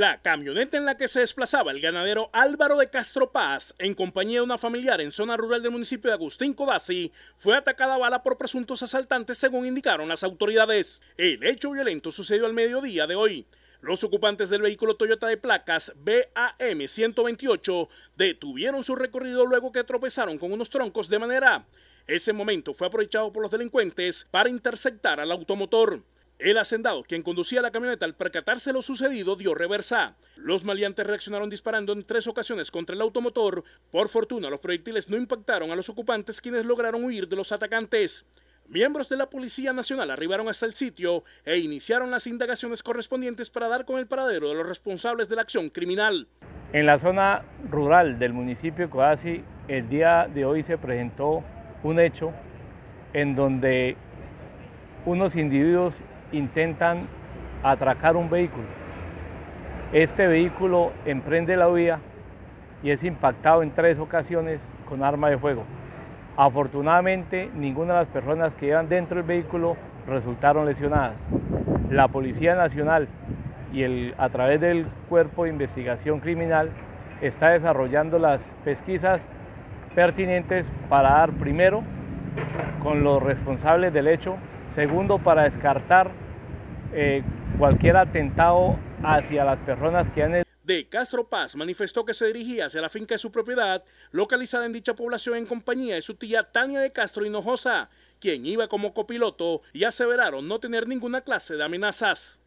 La camioneta en la que se desplazaba el ganadero Álvaro de Castro Paz, en compañía de una familiar en zona rural del municipio de Agustín Codazzi, fue atacada a bala por presuntos asaltantes, según indicaron las autoridades. El hecho violento sucedió al mediodía de hoy. Los ocupantes del vehículo Toyota de placas BAM 128 detuvieron su recorrido luego que tropezaron con unos troncos de manera. Ese momento fue aprovechado por los delincuentes para interceptar al automotor. El hacendado, quien conducía la camioneta al percatarse lo sucedido, dio reversa. Los maleantes reaccionaron disparando en tres ocasiones contra el automotor. Por fortuna, los proyectiles no impactaron a los ocupantes quienes lograron huir de los atacantes. Miembros de la Policía Nacional arribaron hasta el sitio e iniciaron las indagaciones correspondientes para dar con el paradero de los responsables de la acción criminal. En la zona rural del municipio de el día de hoy se presentó un hecho en donde unos individuos intentan atracar un vehículo. Este vehículo emprende la vía y es impactado en tres ocasiones con arma de fuego. Afortunadamente, ninguna de las personas que iban dentro del vehículo resultaron lesionadas. La Policía Nacional y el, a través del Cuerpo de Investigación Criminal está desarrollando las pesquisas pertinentes para dar primero con los responsables del hecho Segundo, para descartar eh, cualquier atentado hacia las personas que han... De Castro Paz manifestó que se dirigía hacia la finca de su propiedad, localizada en dicha población en compañía de su tía Tania de Castro Hinojosa, quien iba como copiloto y aseveraron no tener ninguna clase de amenazas.